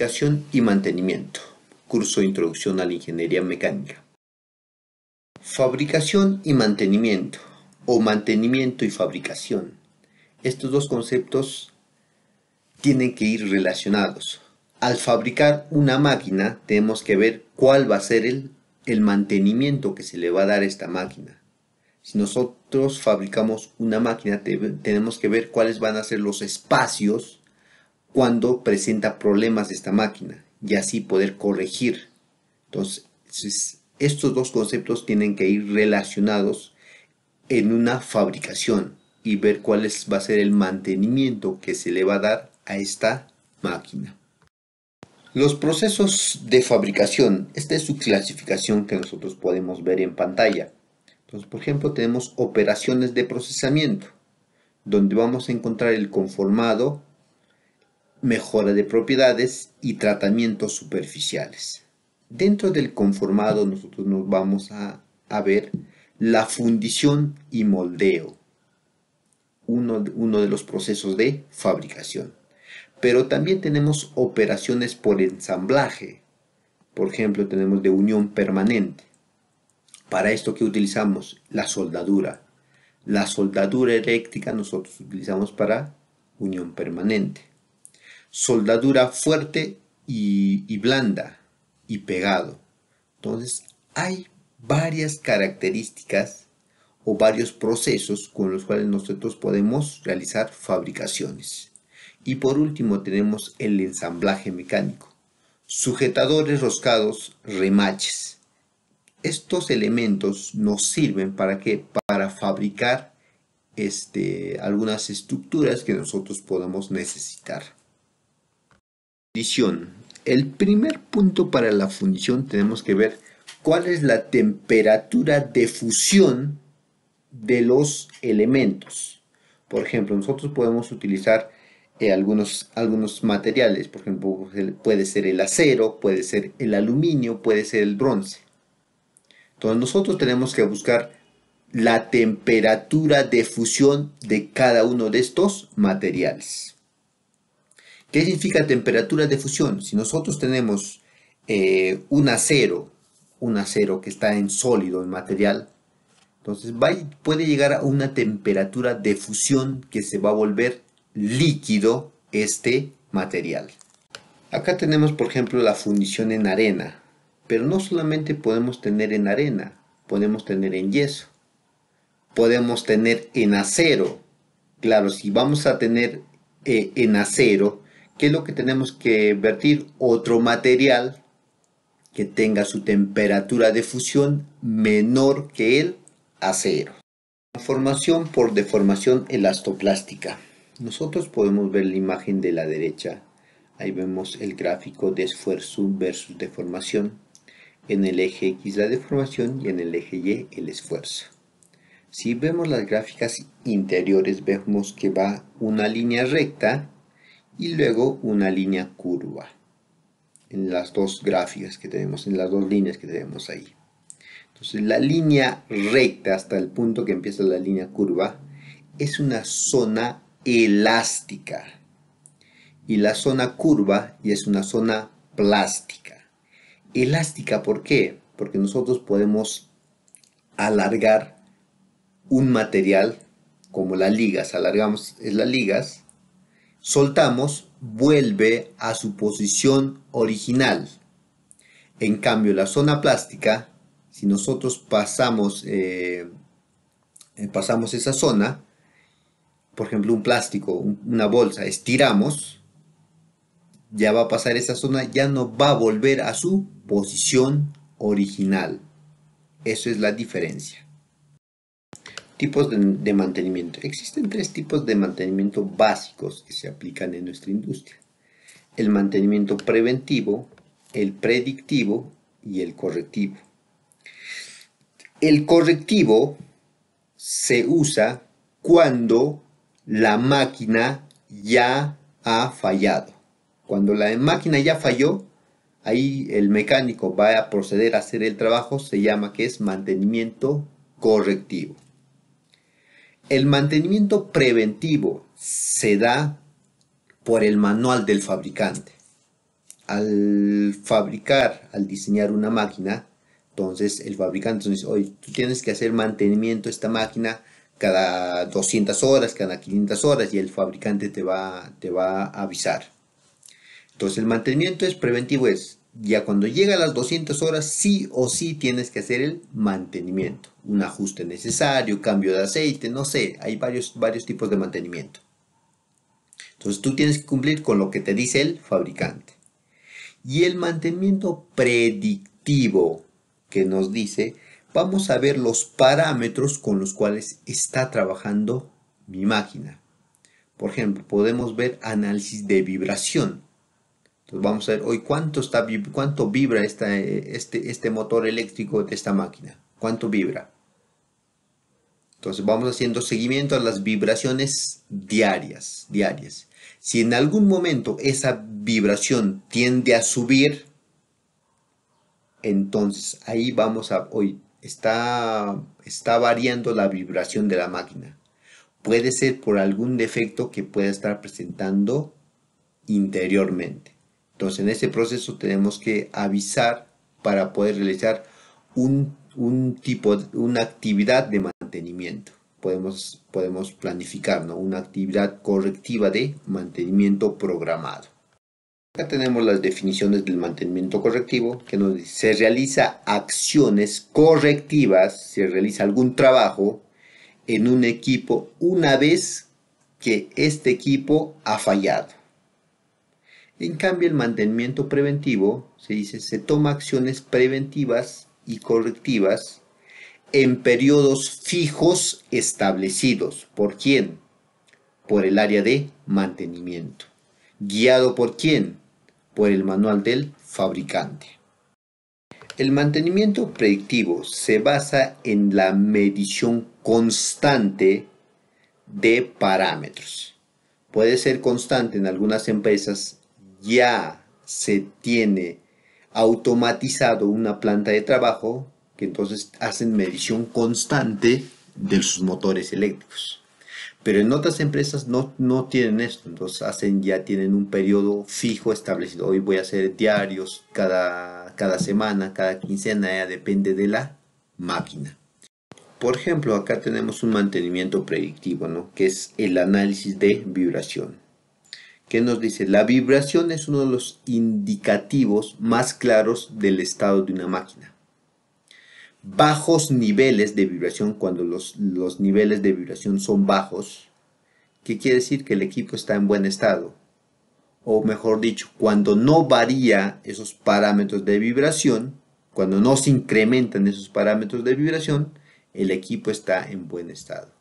Fabricación y mantenimiento. Curso de Introducción a la Ingeniería Mecánica. Fabricación y mantenimiento o mantenimiento y fabricación. Estos dos conceptos tienen que ir relacionados. Al fabricar una máquina tenemos que ver cuál va a ser el, mantenimiento que se le va a dar a esta máquina. Si nosotros fabricamos una máquina tenemos que ver cuáles van a ser los espacios cuando presenta problemas esta máquina y así poder corregir. Entonces, estos dos conceptos tienen que ir relacionados en una fabricación y ver cuál va a ser el mantenimiento que se le va a dar a esta máquina. Los procesos de fabricación, esta es su clasificación que nosotros podemos ver en pantalla. Entonces, por ejemplo, tenemos operaciones de procesamiento, donde vamos a encontrar el conformado, mejora de propiedades y tratamientos superficiales. Dentro del conformado nosotros nos vamos a, ver la fundición y moldeo, uno, uno de los procesos de fabricación. Pero también tenemos operaciones por ensamblaje, por ejemplo tenemos de unión permanente. Para esto que utilizamos la soldadura. La soldadura eléctrica nosotros utilizamos para unión permanente soldadura fuerte y, blanda y pegado. Entonces, hay varias características o varios procesos con los cuales nosotros podemos realizar fabricaciones. Y por último tenemos el ensamblaje mecánico, sujetadores roscados, remaches. Estos elementos nos sirven para Para fabricar este, algunas estructuras que nosotros podamos necesitar fundición. El primer punto para la fundición tenemos que ver cuál es la temperatura de fusión de los elementos. Por ejemplo, nosotros podemos utilizar eh, algunos, algunos materiales, por ejemplo, puede ser el acero, puede ser el aluminio, puede ser el bronce. Entonces nosotros tenemos que buscar la temperatura de fusión de cada uno de estos materiales. ¿Qué significa temperatura de fusión? Si nosotros tenemos eh, un acero, un acero que está en sólido, en material, entonces puede llegar a una temperatura de fusión que se va a volver líquido este material. Acá tenemos por ejemplo la fundición en arena, pero no solamente podemos tener en arena, podemos tener en yeso, podemos tener en acero. Claro, si vamos a tener eh, en acero, ¿qué es lo que tenemos que vertir? Otro material que tenga su temperatura de fusión menor que el acero. Formación por deformación elastoplástica. Nosotros podemos ver la imagen de la derecha. Ahí vemos el gráfico de esfuerzo versus deformación. En el eje X la deformación y en el eje Y el esfuerzo. Si vemos las gráficas interiores vemos que va una línea recta y luego una línea curva en las dos gráficas que tenemos, en las dos líneas que tenemos ahí. Entonces la línea recta hasta el punto que empieza la línea curva es una zona elástica y la zona curva y es una zona plástica. Elástica, ¿por qué? Porque nosotros podemos alargar un material como las ligas, alargamos las ligas soltamos vuelve a su posición original. En cambio, la zona plástica, si nosotros pasamos, eh, eh, pasamos esa zona, por ejemplo, un plástico, una bolsa, estiramos, ya va a pasar esa zona, ya no va a volver a su posición original. Eso es la diferencia. Tipos de, mantenimiento. Existen tres tipos de mantenimiento básicos que se aplican en nuestra industria. El mantenimiento preventivo, el predictivo y el correctivo. El correctivo se usa cuando la máquina ya ha fallado. Cuando la máquina ya falló, ahí el mecánico va a proceder a hacer el trabajo, se llama que es mantenimiento correctivo. El mantenimiento preventivo se da por el manual del fabricante. Al fabricar, al diseñar una máquina, entonces el fabricante nos dice, oye, tú tienes que hacer mantenimiento de esta máquina cada 200 horas, cada 500 horas y el fabricante te va, te va a avisar. Entonces el mantenimiento es preventivo, es ya cuando llega a las 200 horas, sí o sí tienes que hacer el mantenimiento. Un ajuste necesario, cambio de aceite, no sé, hay varios, varios tipos de mantenimiento. Entonces tú tienes que cumplir con lo que te dice el fabricante. Y el mantenimiento predictivo que nos dice, vamos a ver los parámetros con los cuales está trabajando mi máquina. Por ejemplo, podemos ver análisis de vibración entonces vamos a ver hoy cuánto, está, cuánto vibra este, este, motor eléctrico de esta máquina. ¿Cuánto vibra? Entonces vamos haciendo seguimiento a las vibraciones diarias, diarias. Si en algún momento esa vibración tiende a subir, entonces ahí vamos a, hoy está variando la vibración de la máquina. Puede ser por algún defecto que pueda estar presentando interiormente. Entonces, en ese proceso tenemos que avisar para poder realizar un, un tipo, una actividad de mantenimiento. Podemos, podemos planificar una actividad correctiva de mantenimiento programado. Acá tenemos las definiciones del mantenimiento correctivo, que nos se realiza acciones correctivas, se realiza algún trabajo en un equipo una vez que este equipo ha fallado. En cambio, el mantenimiento preventivo, se dice, se toma acciones preventivas y correctivas en periodos fijos establecidos. ¿Por quién? Por el área de mantenimiento. ¿Guiado por quién? Por el manual del fabricante. El mantenimiento predictivo se basa en la medición constante de parámetros. Puede ser constante en algunas empresas ya se tiene automatizado una planta de trabajo, que entonces hacen medición constante de sus motores eléctricos. Pero en otras empresas no, tienen esto, entonces hacen, ya tienen un periodo fijo establecido. Hoy voy a hacer diarios cada, semana, cada quincena, ya depende de la máquina. Por ejemplo, acá tenemos un mantenimiento predictivo, que es el análisis de vibración. ¿Qué nos dice, la vibración es uno de los indicativos más claros del estado de una máquina. Bajos niveles de vibración, cuando los, los niveles de vibración son bajos, ¿qué quiere decir que el equipo está en buen estado. O mejor dicho, cuando no varía esos parámetros de vibración, cuando no se incrementan esos parámetros de vibración, el equipo está en buen estado.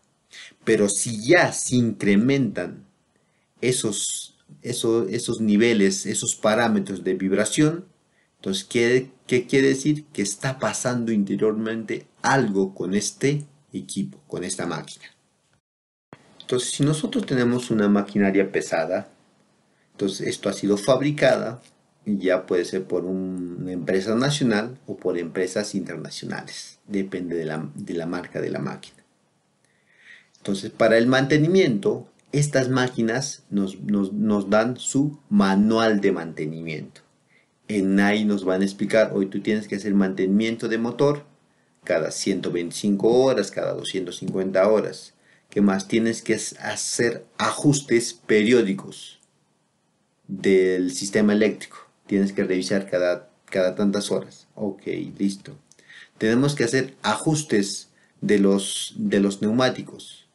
Pero si ya se incrementan esos esos niveles, esos parámetros de vibración. Entonces, ¿qué, quiere decir? Que está pasando interiormente algo con este equipo, con esta máquina. Entonces, si nosotros tenemos una maquinaria pesada, entonces esto ha sido fabricada, ya puede ser por una empresa nacional o por empresas internacionales, depende de la, de la marca de la máquina. Entonces, para el mantenimiento, estas máquinas nos, dan su manual de mantenimiento. En ahí nos van a explicar, hoy tú tienes que hacer mantenimiento de motor cada 125 horas, cada 250 horas. ¿Qué más? Tienes que hacer ajustes periódicos del sistema eléctrico. Tienes que revisar cada, cada tantas horas. Ok, listo. Tenemos que hacer ajustes de los, de los neumáticos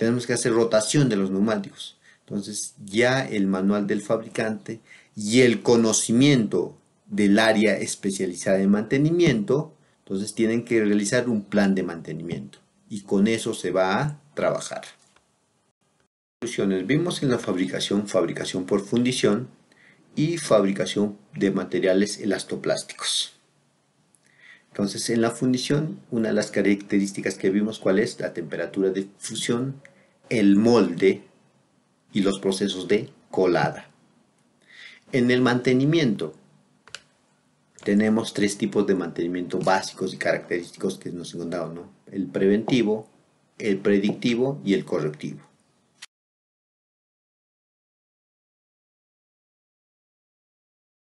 tenemos que hacer rotación de los neumáticos. Entonces ya el manual del fabricante y el conocimiento del área especializada de mantenimiento, entonces tienen que realizar un plan de mantenimiento y con eso se va a trabajar. Vimos en la fabricación, fabricación por fundición y fabricación de materiales elastoplásticos. Entonces, en la fundición, una de las características que vimos, ¿cuál es? La temperatura de fusión, el molde y los procesos de colada. En el mantenimiento, tenemos tres tipos de mantenimiento básicos y característicos que nos encontramos, ¿no? El preventivo, el predictivo y el correctivo.